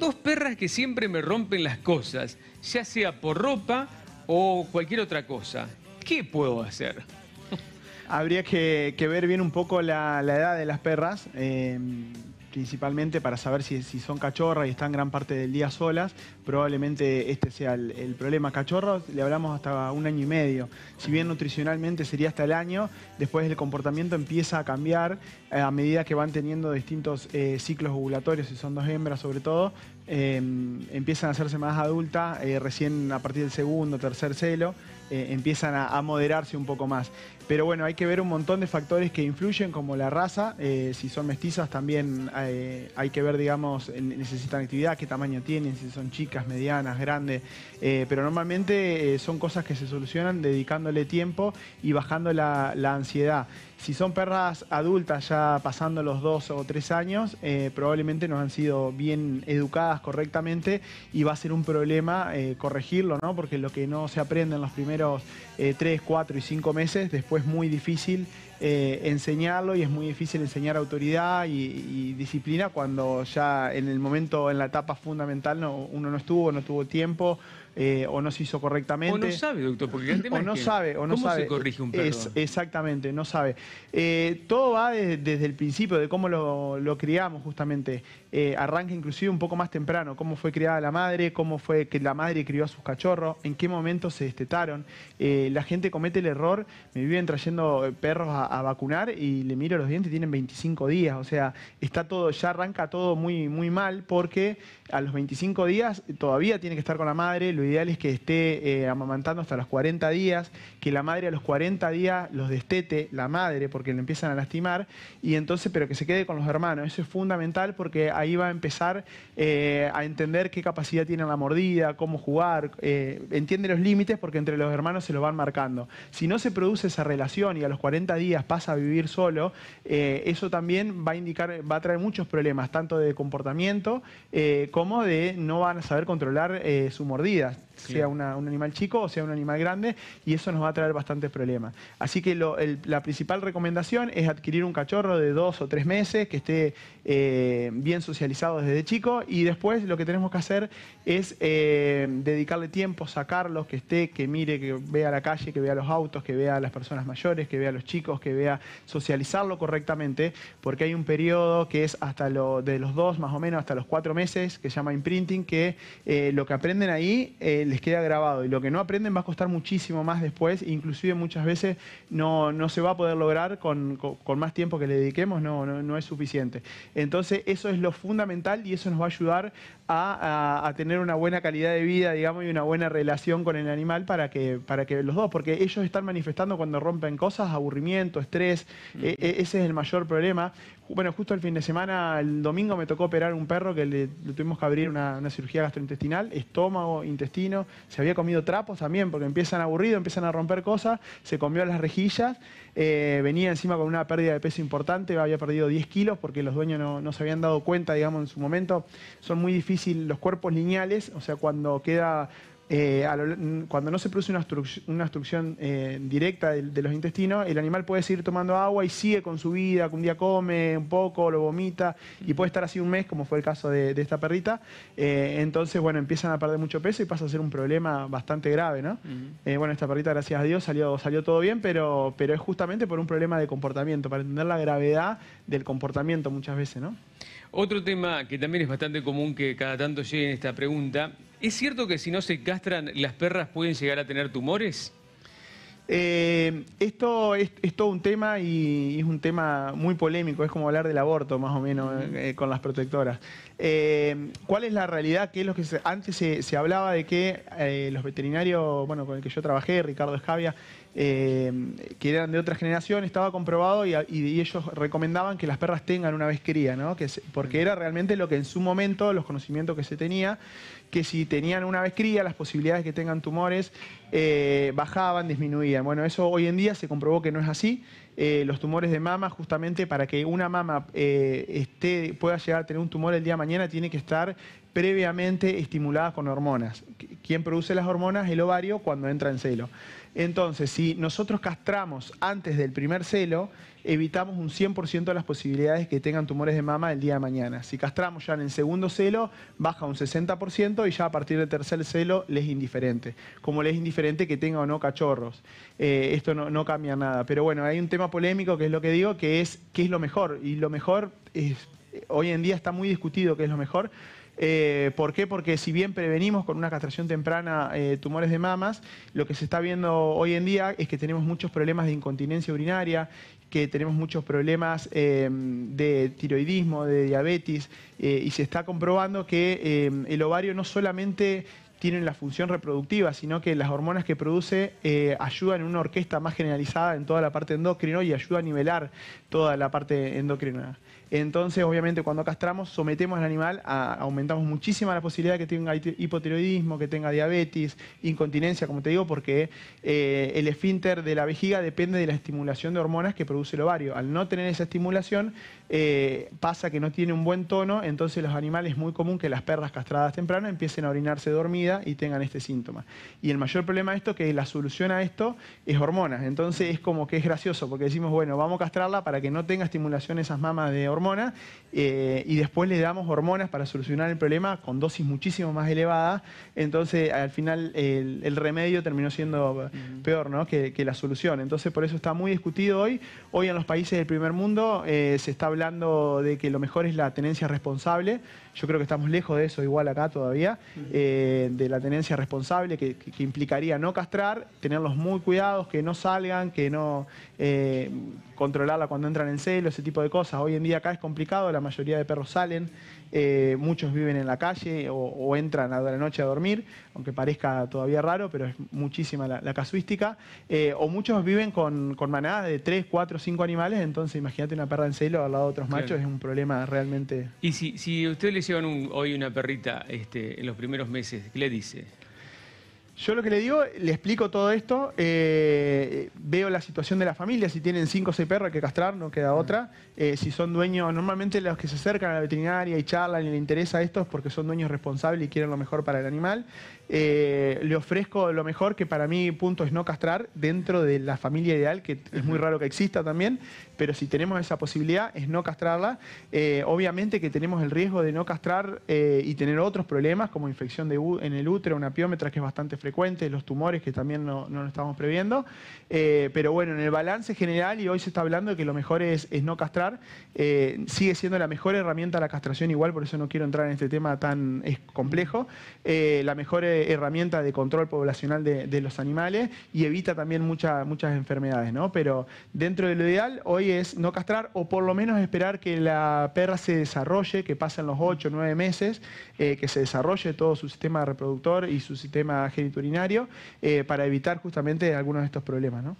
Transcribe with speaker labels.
Speaker 1: dos perras que siempre me rompen las cosas, ya sea por ropa o cualquier otra cosa. ¿Qué puedo hacer? Habría que, ver bien un poco la, edad de las perras. Eh, principalmente para saber si, son cachorras y están gran parte del día solas. Probablemente este sea el, problema. Cachorros le hablamos hasta un año y medio. Si bien nutricionalmente sería hasta el año, después el comportamiento empieza a cambiar eh, a medida que van teniendo distintos eh, ciclos ovulatorios, si son dos hembras sobre todo, Em, empiezan a hacerse más adultas, eh, recién a partir del segundo, tercer celo, eh, empiezan a, moderarse un poco más. Pero bueno, hay que ver un montón de factores que influyen, como la raza, eh, si son mestizas también hay que ver, digamos, necesitan actividad, qué tamaño tienen, si son chicas, medianas, grandes, pero normalmente son cosas que se solucionan dedicándole tiempo y bajando la ansiedad. Si son perras adultas ya pasando los dos o tres años, eh, probablemente no han sido bien educadas correctamente y va a ser un problema eh, corregirlo, ¿no? Porque lo que no se aprende en los primeros eh, tres, cuatro y cinco meses, después muy difícil eh, enseñarlo y es muy difícil enseñar autoridad y, disciplina cuando ya en el momento, en la etapa fundamental, uno no estuvo, no tuvo tiempo eh, o no se hizo correctamente. O no sabe, doctor, porque el tema no sabe, o no ¿cómo sabe. se corrige un perro? exactamente, no sabe. Eh, todo va desde el principio, de cómo lo, criamos justamente. arranca inclusive un poco más temprano, cómo fue criada la madre, cómo fue que la madre crió a sus cachorros, en qué momento se destetaron. la gente comete el error, me viven trayendo perros a, a vacunar y le miro los dientes, y tienen 25 días, o sea, está todo, ya arranca todo muy, muy mal porque a los 25 días todavía tiene que estar con la madre, lo ideal es que esté eh, amamantando hasta los 40 días, que la madre a los 40 días los destete, la madre, porque le empiezan a lastimar, y entonces, pero que se quede con los hermanos, eso es fundamental porque ahí va a empezar eh, a entender qué capacidad tiene la mordida, cómo jugar, eh, entiende los límites porque entre los hermanos se lo van marcando. Si no se produce esa relación y a los 40 días pasa a vivir solo, eh, eso también va a indicar, va a traer muchos problemas, tanto de comportamiento eh, como de no van a saber controlar eh, su mordida, sea un animal chico o sea un animal grande, y eso nos va a traer bastantes problemas. Así que la principal recomendación es adquirir un cachorro de dos o tres meses que esté bien socializado desde chico, y después lo que tenemos que hacer es dedicarle tiempo, sacarlos, que esté, que mire, que vea la calle, que vea los autos, que vea a las personas mayores, que vea a los chicos, que vea socializarlo correctamente, porque hay un periodo que es hasta lo, de los dos más o menos hasta los cuatro meses, que se llama imprinting, que eh, lo que aprenden ahí eh, les queda grabado y lo que no aprenden va a costar muchísimo más después, inclusive muchas veces no, se va a poder lograr con, más tiempo que le dediquemos, no, no, es suficiente. Entonces eso es lo fundamental y eso nos va a ayudar a, tener una buena calidad de vida, digamos, y una buena relación con el animal para que, para que los dos, porque ellos están manifestando cuando rompen cosas, aburrimiento, estrés. E, e, ese es el mayor problema. Bueno, justo el fin de semana, el domingo me tocó operar un perro que le, tuvimos que abrir una, cirugía gastrointestinal, estómago, intestino. Se había comido trapos también porque empiezan aburrido, empiezan a romper cosas. Se comió las rejillas. Eh, venía encima con una pérdida de peso importante, había perdido 10 kilos porque los dueños no, no se habían dado cuenta, digamos, en su momento. Son muy difíciles los cuerpos lineales, o sea, cuando queda eh, cuando no se produce una, obstrucción eh, directa de, los intestinos, el animal puede seguir tomando agua y sigue con su vida, un día come un poco, lo vomita y puede estar así un mes, como fue el caso de, esta perrita. Eh, entonces, bueno, empiezan a perder mucho peso y pasa a ser un problema bastante grave, ¿no? bueno, esta perrita, gracias a Dios, salió, todo bien, pero, pero es justamente por un problema de comportamiento, para entender la gravedad del comportamiento muchas veces, ¿no? Otro tema que también es bastante común que cada tanto llegue esta pregunta ¿Es cierto que si no se castran, las perras pueden llegar a tener tumores? Eh, esto es, todo un tema y, es un tema muy polémico, es como hablar del aborto más o menos eh, eh, con las protectoras. ¿Cuál es la realidad? ¿Qué es lo que antes se, hablaba de que los veterinarios, bueno, con el que yo trabajé, Ricardo Escavia, que eran de otra generación, estaba comprobado y, ellos recomendaban que las perras tengan una vez cría, Que porque era realmente lo que en su momento, los conocimientos que se tenía, que si tenían una vez cría, las posibilidades de que tengan tumores bajaban, disminuían bueno, eso hoy en día se comprobó que no es así. Eh, los tumores de mama, justamente para que una mama eh, esté, pueda llegar a tener un tumor el día de mañana, tiene que estar previamente estimuladas con hormonas. ¿Quién produce las hormonas? El ovario cuando entra en celo. Entonces, si nosotros castramos antes del primer celo, evitamos un 100% de las posibilidades que tengan tumores de mama el día de mañana. Si castramos ya en el segundo celo, baja un 60% y ya a partir del tercer celo les es indiferente. Como les es indiferente que tenga o no cachorros. Eh, esto no, cambia nada. Pero bueno, hay un tema polémico que es lo que digo, que es qué es lo mejor. Y lo mejor eh, hoy en día está muy discutido qué es lo mejor. Eh, ¿Por qué? Porque si bien prevenimos con una castración temprana eh, tumores de mamas, lo que se está viendo hoy en día es que tenemos muchos problemas de incontinencia urinaria, que tenemos muchos problemas em, de tiroidismo, de diabetes, eh, y se está comprobando que em, el ovario no solamente tienen la función reproductiva, sino que las hormonas que produce eh, ayudan en una orquesta más generalizada en toda la parte endocrina y ayuda a nivelar toda la parte endocrina. Entonces, obviamente, cuando castramos, sometemos al animal, aumentamos muchísimo la posibilidad de que tenga hipotiroidismo, que tenga diabetes, incontinencia, como te digo, porque eh, el esfínter de la vejiga depende de la estimulación de hormonas que produce el ovario. Al no tener esa estimulación, eh, pasa que no tiene un buen tono, entonces los animales es muy común que las perras castradas temprano empiecen a orinarse dormidas y tengan este síntoma. Y el mayor problema de esto es que la solución a esto es hormonas. Entonces es como que es gracioso porque decimos, bueno, vamos a castrarla para que no tenga estimulación esas mamas de hormona eh, y después le damos hormonas para solucionar el problema con dosis muchísimo más elevadas. Entonces al final el, remedio terminó siendo peor ¿no? que, la solución. Entonces por eso está muy discutido hoy. Hoy en los países del primer mundo eh, se está hablando de que lo mejor es la tenencia responsable. Yo creo que estamos lejos de eso igual acá todavía de la tenencia responsable, que, implicaría no castrar, tenerlos muy cuidados, que no salgan, que no eh, controlarla cuando entran en celo, ese tipo de cosas. Hoy en día acá es complicado, la mayoría de perros salen, eh, muchos viven en la calle o, entran a la noche a dormir, aunque parezca todavía raro, pero es muchísima la, casuística. Eh, o muchos viven con, con manadas de 3, 4, 5 animales, entonces imagínate una perra en celo al lado de otros machos, es un problema realmente... Y si, si ustedes le llevan hoy una perrita este, en los primeros meses, ¿le dice? Yo lo que le digo, le explico todo esto, eh, veo la situación de la familia, si tienen cinco o seis perros que castrar, no queda otra. Eh, si son dueños, normalmente los que se acercan a la veterinaria y charlan y le interesa esto es porque son dueños responsables y quieren lo mejor para el animal. Eh, le ofrezco lo mejor que para mí punto es no castrar dentro de la familia ideal, que es muy raro que exista también, pero si tenemos esa posibilidad es no castrarla. Eh, obviamente que tenemos el riesgo de no castrar eh, y tener otros problemas como infección de en el útero, una piómetra que es bastante frecuente, los tumores que también no, lo estamos previendo, pero bueno, en el balance general y hoy se está hablando de que lo mejor es, no castrar, sigue siendo la mejor herramienta la castración igual, por eso no quiero entrar en este tema tan complejo, la mejor herramienta de control poblacional de, los animales y evita también muchas muchas enfermedades, ¿no? Pero dentro de lo ideal hoy es no castrar o por lo menos esperar que la perra se desarrolle, que pasen los 8 o 9 meses, eh, que se desarrolle todo su sistema reproductor y su sistema geniturinario eh, para evitar justamente algunos de estos problemas, ¿no?